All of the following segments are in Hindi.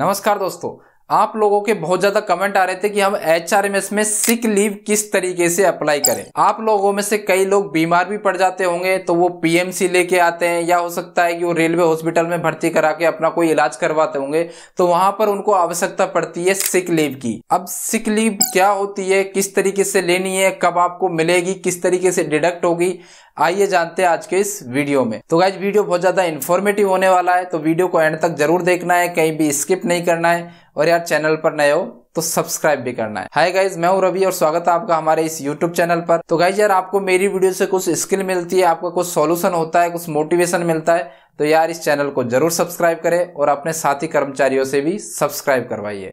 नमस्कार दोस्तों आप लोगों के बहुत ज्यादा कमेंट आ रहे थे कि हम एच आर एम एस में सिक लीव किस तरीके से अप्लाई करें आप लोगों में से कई लोग बीमार भी पड़ जाते होंगे तो वो पीएमसी लेके आते हैं या हो सकता है कि वो रेलवे हॉस्पिटल में भर्ती करा के अपना कोई इलाज करवाते होंगे तो वहां पर उनको आवश्यकता पड़ती है सिक लीव की अब सिक लीव क्या होती है किस तरीके से लेनी है कब आपको मिलेगी किस तरीके से डिडक्ट होगी आइए जानते हैं आज के इस वीडियो में तो गाइज वीडियो बहुत ज्यादा इन्फॉर्मेटिव होने वाला है तो वीडियो को एंड तक जरूर देखना है कहीं भी स्किप नहीं करना है और यार चैनल पर नए हो तो सब्सक्राइब भी करना है हाय गाइज मैं हूं रवि और स्वागत है आपका हमारे इस यूट्यूब चैनल पर तो गाइज यार आपको मेरी वीडियो से कुछ स्किल मिलती है आपका कुछ सॉल्यूशन होता है कुछ मोटिवेशन मिलता है तो यार इस चैनल को जरूर सब्सक्राइब करें और अपने साथी कर्मचारियों से भी सब्सक्राइब करवाइए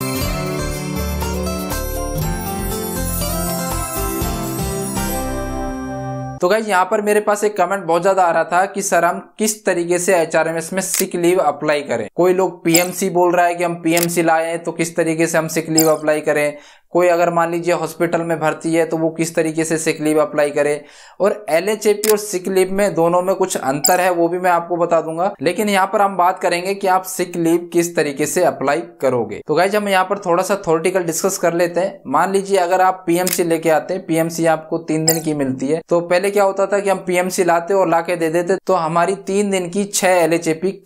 तो गाइज यहाँ पर मेरे पास एक कमेंट बहुत ज्यादा आ रहा था कि सर हम किस तरीके से एच में सिक लीव अप्लाई करें कोई लोग पीएमसी बोल रहा है कि हम पीएमसी लाए तो किस तरीके से हम सिक लीव अप्लाई करें कोई अगर मान लीजिए हॉस्पिटल में भर्ती है तो वो किस तरीके से सिक लीव अप्लाई करे और एल और सिक लीव में दोनों में कुछ अंतर है वो भी मैं आपको बता दूंगा लेकिन यहाँ पर हम बात करेंगे कि आप सिक लीव किस तरीके से अप्लाई करोगे तो गाइज हम यहाँ पर थोड़ा सा थोरिटिकल डिस्कस कर लेते हैं मान लीजिए अगर आप पीएमसी लेके आते हैं पीएमसी आपको तीन दिन की मिलती है तो पहले क्या होता था कि हम पीएमसी लाते और लाके दे देते तो हमारी तीन दिन की छह एल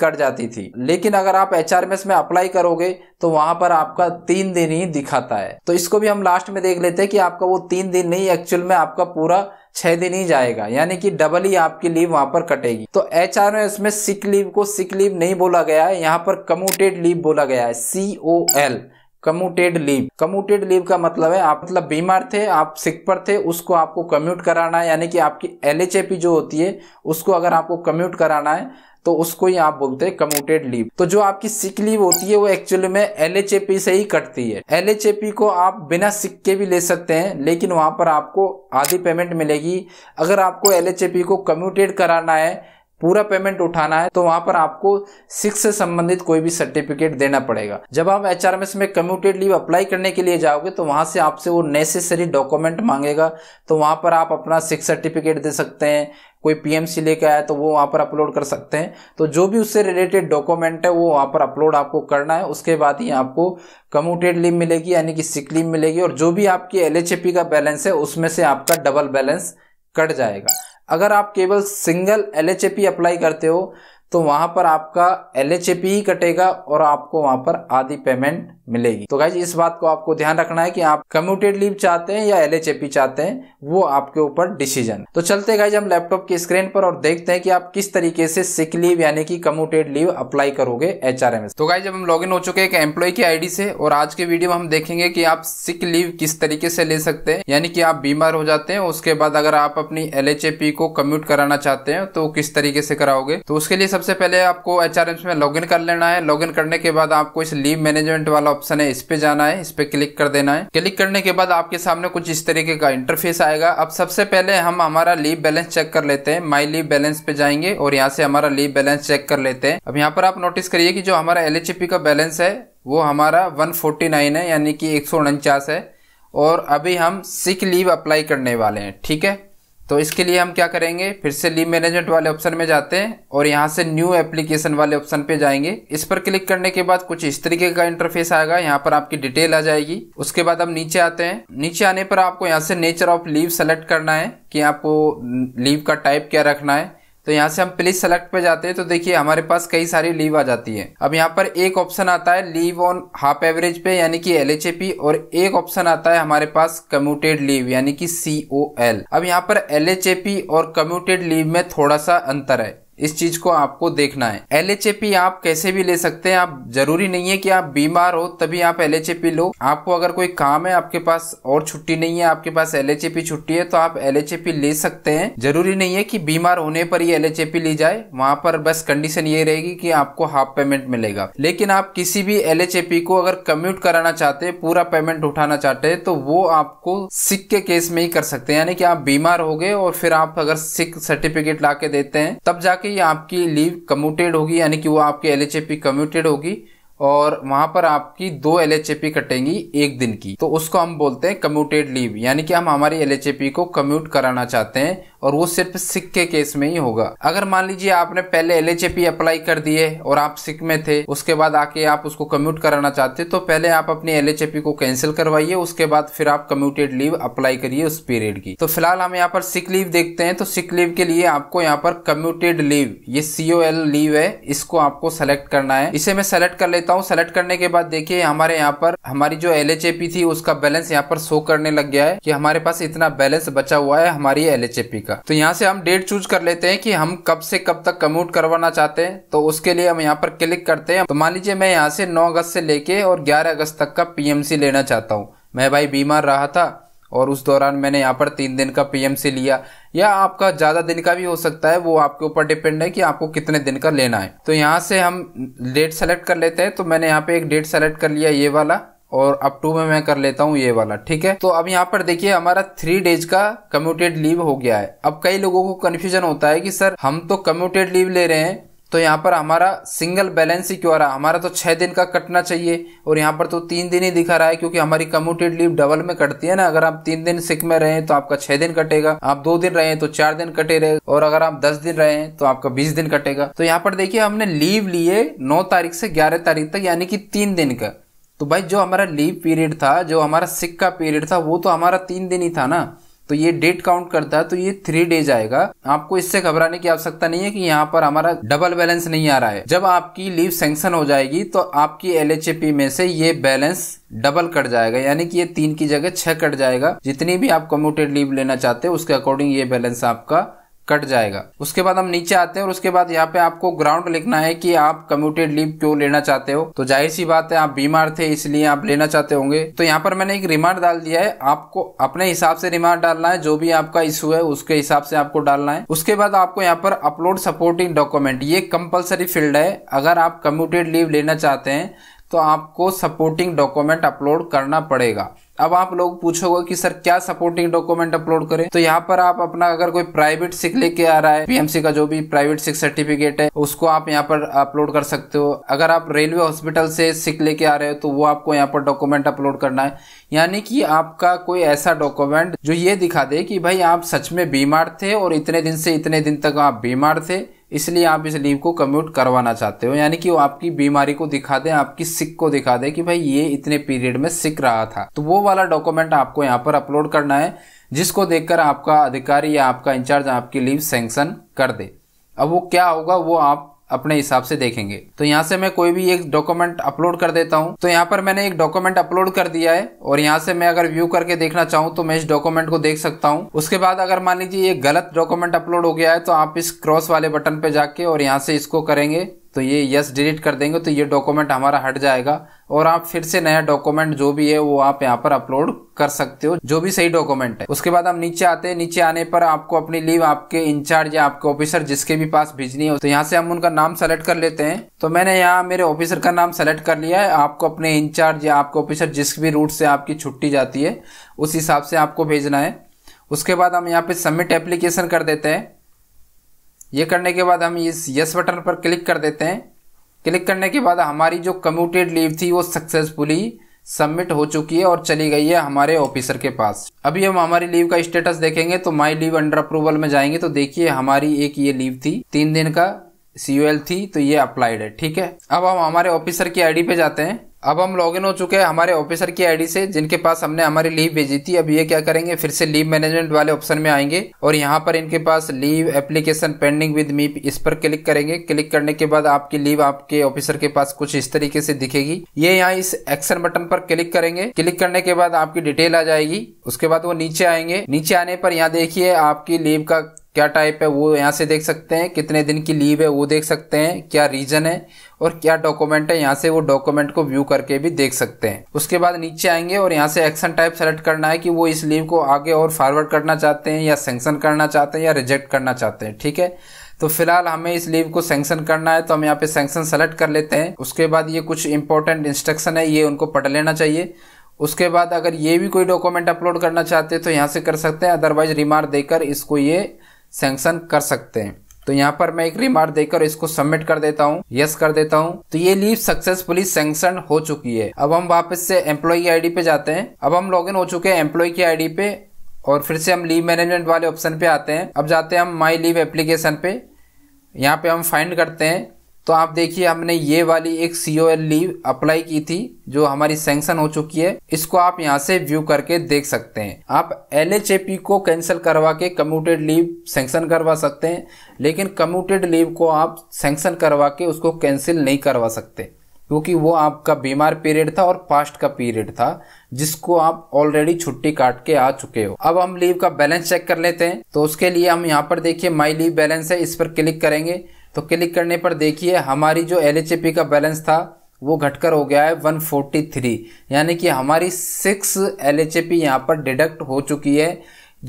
कट जाती थी लेकिन अगर आप एच में अप्लाई करोगे तो वहां पर आपका तीन दिन ही दिखाता है तो इसको भी हम लास्ट में देख लेते हैं कि आपका वो तीन दिन नहीं एक्चुअल में आपका पूरा छह दिन ही जाएगा यानी कि डबल ही आपकी लीव वहां पर कटेगी तो एच आर में सिक लीव को सिक लीव नहीं बोला गया है यहाँ पर कम्यूटेड लीव बोला गया है C O L commuted leave commuted leave का मतलब है आप मतलब बीमार थे आप सिक पर थे उसको आपको कम्यूट कराना है यानी कि आपकी एल जो होती है उसको अगर आपको कम्यूट कराना है तो उसको ही आप बोलते हैं कम्यूटेड लीव तो जो आपकी सिक लीव होती है वो एक्चुअली में एल से ही कटती है एल को आप बिना सिक के भी ले सकते हैं लेकिन वहां पर आपको आधी पेमेंट मिलेगी अगर आपको एल को कम्यूटेड कराना है पूरा पेमेंट उठाना है तो वहां पर आपको सिक्स से संबंधित कोई भी सर्टिफिकेट देना पड़ेगा जब आप एच आर में कम्यूटेड लीव अप्लाई करने के लिए जाओगे तो वहां से आपसे वो नेसेसरी डॉक्यूमेंट मांगेगा तो वहां पर आप अपना सिक्स सर्टिफिकेट दे सकते हैं कोई पीएमसी लेके आया तो वो वहाँ पर अपलोड कर सकते हैं तो जो भी उससे रिलेटेड डॉक्यूमेंट है वो वहाँ पर अपलोड आपको करना है उसके बाद ही आपको कम्यूटेड लीव मिलेगी यानी कि सिक लीव मिलेगी और जो भी आपकी एल का बैलेंस है उसमें से आपका डबल बैलेंस कट जाएगा अगर आप केवल सिंगल एल अप्लाई करते हो तो वहाँ पर आपका एल ही कटेगा और आपको वहाँ पर आधी पेमेंट मिलेगी तो गाइज इस बात को आपको ध्यान रखना है कि आप कम्यूटेड लीव चाहते हैं या एल चाहते हैं वो आपके ऊपर डिसीजन तो चलते गाइज हम लैपटॉप की स्क्रीन पर और देखते हैं कि आप किस तरीके से सिक लीव यानी कि कम्यूटेड लीव अप्लाई करोगे एच तो गाइज जब हम लॉग हो चुके हैं एम्प्लॉय की आईडी से और आज के वीडियो में हम देखेंगे की आप सिक लीव किस तरीके से ले सकते हैं यानी कि आप बीमार हो जाते हैं उसके बाद अगर आप अपनी एल को कम्यूट कराना चाहते हैं तो किस तरीके से कराओगे तो उसके लिए सबसे पहले आपको एच में लॉग कर लेना है लॉग करने के बाद आपको इस लीव मैनेजमेंट वाला ऑप्शन है इस पे जाना है इस पे क्लिक कर देना है क्लिक करने के बाद आपके सामने कुछ इस तरीके का इंटरफेस आएगा अब सबसे पहले हम हमारा लीव बैलेंस चेक कर लेते हैं माई लीव बैलेंस पे जाएंगे और यहाँ से हमारा लीव बैलेंस चेक कर लेते हैं अब यहाँ पर आप नोटिस करिए कि जो हमारा एल का बैलेंस है वो हमारा वन है यानी कि एक है और अभी हम सिक लीव अप्लाई करने वाले हैं ठीक है तो इसके लिए हम क्या करेंगे फिर से लीव मैनेजमेंट वाले ऑप्शन में जाते हैं और यहाँ से न्यू एप्लीकेशन वाले ऑप्शन पे जाएंगे इस पर क्लिक करने के बाद कुछ इस तरीके का इंटरफेस आएगा यहाँ पर आपकी डिटेल आ जाएगी उसके बाद हम नीचे आते हैं नीचे आने पर आपको यहाँ से नेचर ऑफ लीव सेलेक्ट करना है कि आपको लीव का टाइप क्या रखना है तो यहाँ से हम प्लीज सेलेक्ट पे जाते हैं तो देखिए हमारे पास कई सारी लीव आ जाती है अब यहाँ पर एक ऑप्शन आता है लीव ऑन हाफ एवरेज पे यानी कि एल और एक ऑप्शन आता है हमारे पास कम्यूटेड लीव यानी कि सी अब यहाँ पर एल और कम्यूटेड लीव में थोड़ा सा अंतर है इस चीज को आपको देखना है एल आप कैसे भी ले सकते हैं आप जरूरी नहीं है कि आप बीमार हो तभी आप एल लो आपको अगर कोई काम है आपके पास और छुट्टी नहीं है आपके पास एल छुट्टी है तो आप एल ले सकते हैं जरूरी नहीं है कि बीमार होने पर ही एल ली जाए वहां पर बस कंडीशन ये रहेगी कि आपको हाफ पेमेंट मिलेगा लेकिन आप किसी भी एल को अगर कम्यूट कराना चाहते हैं पूरा पेमेंट उठाना चाहते हैं तो वो आपको सिक के केस में ही कर सकते हैं यानी कि आप बीमार हो गए और फिर आप अगर सिक सर्टिफिकेट ला देते हैं तब जाके जाके आपकी लीव कम्यूटेड होगी यानी कि वो आपकी एल एच कम्यूटेड होगी और वहां पर आपकी दो एल कटेंगी एक दिन की तो उसको हम बोलते हैं कम्यूटेड लीव यानी कि हम हमारी एल को कम्यूट कराना चाहते हैं और वो सिर्फ सिख के केस में ही होगा अगर मान लीजिए आपने पहले एल अप्लाई कर दिए और आप सिख में थे उसके बाद आके आप उसको कम्यूट कराना चाहते तो पहले आप अपनी एल को कैंसिल करवाइए उसके बाद फिर आप कम्यूटेड लीव अप्लाई करिए उस पीरियड की तो फिलहाल हम यहाँ पर सिक लीव देखते हैं तो सिक लीव के लिए आपको यहाँ पर कम्यूटेड लीव ये सीओ लीव है इसको आपको सेलेक्ट करना है इसे मैं सेलेक्ट कर लेता हूँ सेलेक्ट करने के बाद देखिए हमारे यहाँ पर हमारी जो एल थी उसका बैलेंस यहाँ पर शो करने लग गया है कि हमारे पास इतना बैलेंस बचा हुआ है हमारी एल का का तो यहाँ से हम डेट चूज कर लेते हैं कि हम कब से कब तक कम्यूट करवाना चाहते हैं तो उसके लिए हम यहाँ पर क्लिक करते हैं तो मान लीजिए मैं यहाँ से 9 अगस्त से लेके और 11 अगस्त तक का पीएमसी लेना चाहता हूँ मैं भाई बीमार रहा था और उस दौरान मैंने यहाँ पर तीन दिन का पीएमसी लिया या आपका ज़्यादा दिन का भी हो सकता है वो आपके ऊपर डिपेंड है कि आपको कितने दिन का लेना है तो यहाँ से हम डेट सेलेक्ट कर लेते हैं तो मैंने यहाँ पे एक डेट सेलेक्ट कर लिया ये वाला और अप टू में मैं कर लेता हूँ ये वाला ठीक है तो अब यहाँ पर देखिए हमारा थ्री डेज का कम्यूटेड लीव हो गया है अब कई लोगों को कन्फ्यूजन होता है कि सर हम तो कम्यूटेड लीव ले रहे हैं तो यहाँ पर हमारा सिंगल बैलेंस ही क्यों आ रहा हमारा तो छः दिन का कटना चाहिए और यहाँ पर तो तीन दिन ही दिखा रहा है क्योंकि हमारी कम्यूटेड लीव डबल में कटती है ना अगर आप तीन दिन सिक में रहें तो आपका छः दिन कटेगा आप दो दिन रहें तो चार दिन कटे रहे और अगर आप दस दिन रहे तो आपका बीस दिन कटेगा तो यहाँ पर देखिए हमने लीव लिए नौ तारीख से ग्यारह तारीख तक यानी कि तीन दिन का तो भाई जो हमारा लीव पीरियड था जो हमारा सिक का पीरियड था वो तो हमारा तीन दिन ही था ना तो ये डेट काउंट करता है तो ये थ्री डेज आएगा आपको इससे घबराने की आवश्यकता नहीं है कि यहाँ पर हमारा डबल बैलेंस नहीं आ रहा है जब आपकी लीव सेंक्शन हो जाएगी तो आपकी एल में से ये बैलेंस डबल कट जाएगा यानी कि ये तीन की जगह छह कट जाएगा जितनी भी आप कम्यूटेड लीव लेना चाहते हैं उसके अकॉर्डिंग ये बैलेंस आपका कट जाएगा उसके बाद हम नीचे आते हैं और उसके बाद यहाँ पे आपको ग्राउंड लिखना है कि आप कम्यूटेड लीव क्यों लेना चाहते हो तो जाहिर सी बात है आप बीमार थे इसलिए आप लेना चाहते होंगे तो यहाँ पर मैंने एक रिमांड डाल दिया है आपको अपने हिसाब से रिमांड डालना है जो भी आपका इश्यू है उसके हिसाब से आपको डालना है उसके बाद आपको यहाँ पर अपलोड सपोर्टिंग डॉक्यूमेंट ये कंपल्सरी फील्ड है अगर आप कम्यूटेड लीव लेना चाहते हैं तो आपको सपोर्टिंग डॉक्यूमेंट अपलोड करना पड़ेगा अब आप लोग पूछोगे कि सर क्या सपोर्टिंग डॉक्यूमेंट अपलोड करें तो यहाँ पर आप अपना अगर कोई प्राइवेट सिख लेके आ रहा है पीएमसी का जो भी प्राइवेट सिख सर्टिफिकेट है उसको आप यहाँ पर अपलोड कर सकते हो अगर आप रेलवे हॉस्पिटल से सिख लेके आ रहे हो तो वो आपको यहाँ पर डॉक्यूमेंट अपलोड करना है यानी कि आपका कोई ऐसा डॉक्यूमेंट जो ये दिखा दे कि भाई आप सच में बीमार थे और इतने दिन से इतने दिन तक आप बीमार थे इसलिए आप इस लीव को कम्यूट करवाना चाहते हो यानी कि वो आपकी बीमारी को दिखा दे आपकी सिक को दिखा दे कि भाई ये इतने पीरियड में सिक रहा था तो वो वाला डॉक्यूमेंट आपको यहाँ पर अपलोड करना है जिसको देखकर आपका अधिकारी या आपका इंचार्ज आपकी लीव सेंक्शन कर दे अब वो क्या होगा वो आप अपने हिसाब से देखेंगे तो यहाँ से मैं कोई भी एक डॉक्यूमेंट अपलोड कर देता हूँ तो यहाँ पर मैंने एक डॉक्यूमेंट अपलोड कर दिया है और यहाँ से मैं अगर व्यू करके देखना चाहूँ तो मैं इस डॉक्यूमेंट को देख सकता हूँ उसके बाद अगर मान लीजिए ये गलत डॉक्यूमेंट अपलोड हो गया है तो आप इस क्रॉस वाले बटन पे जाके और यहाँ से इसको करेंगे तो ये यस डिलीट कर देंगे तो ये डॉक्यूमेंट हमारा हट जाएगा और आप फिर से नया डॉक्यूमेंट जो भी है वो आप यहाँ पर अपलोड कर सकते हो जो भी सही डॉक्यूमेंट है उसके बाद हम नीचे आते हैं नीचे आने पर आपको अपनी लीव आपके इंचार्ज या आपके ऑफिसर जिसके भी पास भेजनी है तो यहाँ से हम उनका नाम सेलेक्ट कर लेते हैं तो मैंने यहाँ मेरे ऑफिसर का नाम सेलेक्ट कर लिया है आपको अपने इंचार्ज या आपके ऑफिसर जिस भी रूट से आपकी छुट्टी जाती है उस हिसाब से आपको भेजना है उसके बाद हम यहाँ पे सबमिट एप्लीकेशन कर देते हैं ये करने के बाद हम इस यस बटन पर क्लिक कर देते हैं क्लिक करने के बाद हमारी जो कम्यूटेड लीव थी वो सक्सेसफुली सबमिट हो चुकी है और चली गई है हमारे ऑफिसर के पास अभी हम हमारी लीव का स्टेटस देखेंगे तो माई लीव अंडर अप्रूवल में जाएंगे तो देखिए हमारी एक ये लीव थी तीन दिन का सी थी तो ये अप्लाइड है ठीक है अब हम हमारे ऑफिसर की आईडी पे जाते हैं अब हम लॉगिन हो चुके हैं हमारे ऑफिसर की आईडी से जिनके पास हमने हमारी लीव भेजी थी अब ये क्या करेंगे फिर से लीव मैनेजमेंट वाले ऑप्शन में आएंगे और यहाँ पर इनके पास leave application pending with me इस पर क्लिक करेंगे क्लिक करने के बाद आपकी लीव आपके ऑफिसर के पास कुछ इस तरीके से दिखेगी ये यहाँ इस एक्शन बटन पर क्लिक करेंगे क्लिक करने के बाद आपकी डिटेल आ जाएगी उसके बाद वो नीचे आएंगे नीचे आने पर यहाँ देखिए आपकी लीव का क्या टाइप है वो यहाँ से देख सकते हैं कितने दिन की लीव है वो देख सकते हैं क्या रीजन है और क्या डॉक्यूमेंट है यहाँ से वो डॉक्यूमेंट को व्यू करके भी देख सकते हैं उसके बाद नीचे आएंगे और यहाँ से एक्शन टाइप सेलेक्ट करना है कि वो इस लीव को आगे और फॉरवर्ड करना चाहते हैं या सेंक्शन करना चाहते हैं या रिजेक्ट करना चाहते हैं ठीक है तो फिलहाल हमें इस लीव को सेंक्शन करना है तो हम यहाँ पे सेंक्शन सेलेक्ट कर लेते हैं उसके बाद ये कुछ इंपॉर्टेंट इंस्ट्रक्शन है ये उनको पढ़ लेना चाहिए उसके बाद अगर ये भी कोई डॉक्यूमेंट अपलोड करना चाहते हैं तो यहाँ से कर सकते हैं अदरवाइज रिमार्क देकर इसको ये सेंक्शन कर सकते हैं तो यहाँ पर मैं एक रिमार्क देकर इसको सबमिट कर देता हूँ यस कर देता हूँ तो ये लीव सक्सेसफुली सेंक्शन हो चुकी है अब हम वापस से एम्प्लॉय की आईडी पे जाते हैं अब हम लॉगिन हो चुके हैं एम्प्लॉय की आईडी पे और फिर से हम लीव मैनेजमेंट वाले ऑप्शन पे आते हैं अब जाते हैं हम माई लीव एप्लीकेशन पे यहाँ पे हम फाइंड करते हैं तो आप देखिए हमने ये वाली एक C O L leave apply की थी जो हमारी सेंक्शन हो चुकी है इसको आप यहाँ से व्यू करके देख सकते हैं आप एल एच ए पी को कैंसिल करवा के कम्यूटेड लीव सेंक्शन करवा सकते हैं लेकिन कम्यूटेड लीव को आप सेंक्शन करवा के उसको कैंसिल नहीं करवा सकते क्योंकि वो आपका बीमार पीरियड था और पास्ट का पीरियड था जिसको आप ऑलरेडी छुट्टी काट के आ चुके हो अब हम लीव का बैलेंस चेक कर लेते हैं तो उसके लिए हम यहाँ पर देखिए माई लीव बैलेंस है इस पर क्लिक करेंगे तो क्लिक करने पर देखिए हमारी जो एल का बैलेंस था वो घटकर हो गया है 143 यानी कि हमारी सिक्स एल एच यहाँ पर डिडक्ट हो चुकी है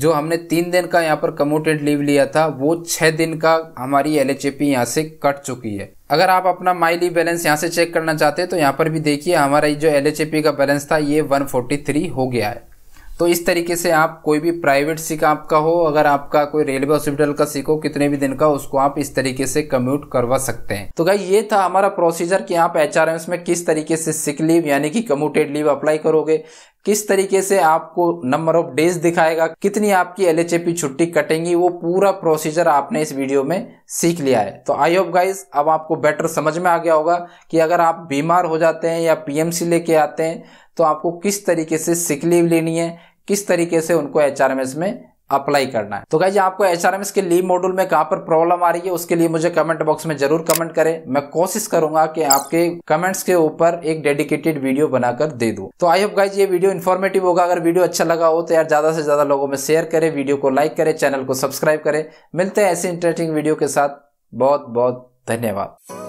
जो हमने तीन दिन का यहाँ पर कमोटेड लीव लिया था वो छः दिन का हमारी एल एच यहाँ से कट चुकी है अगर आप अपना माई लीव बैलेंस यहाँ से चेक करना चाहते हैं तो यहाँ पर भी देखिए हमारा जो एल का बैलेंस था ये 143 हो गया है तो इस तरीके से आप कोई भी प्राइवेट सिक आपका हो अगर आपका कोई रेलवे हॉस्पिटल का सिक हो कितने भी दिन का उसको आप इस तरीके से कम्यूट करवा सकते हैं तो भाई ये था हमारा प्रोसीजर कि आप एच में किस तरीके से सिक लीव यानी कि कम्यूटेड लीव अप्लाई करोगे किस तरीके से आपको नंबर ऑफ डेज दिखाएगा कितनी आपकी एल छुट्टी कटेंगी वो पूरा प्रोसीजर आपने इस वीडियो में सीख लिया है तो आई होप गाइज अब आपको बेटर समझ में आ गया होगा कि अगर आप बीमार हो जाते हैं या पीएमसी लेके आते हैं तो आपको किस तरीके से सिक लीव लेनी है किस तरीके से उनको एच में अप्लाई करना है तो गाइज आपको एच के लीव मॉड्यूल में कहाँ पर प्रॉब्लम आ रही है उसके लिए मुझे कमेंट बॉक्स में जरूर कमेंट करें मैं कोशिश करूंगा कि आपके कमेंट्स के ऊपर एक डेडिकेटेड वीडियो बनाकर दे दूं तो आई होप गाइज ये वीडियो इन्फॉर्मेटिव होगा अगर वीडियो अच्छा लगा हो तो यार ज्यादा से ज्यादा लोगों में शेयर करें वीडियो को लाइक करें चैनल को सब्सक्राइब करें मिलते हैं ऐसे इंटरेस्टिंग वीडियो के साथ बहुत बहुत धन्यवाद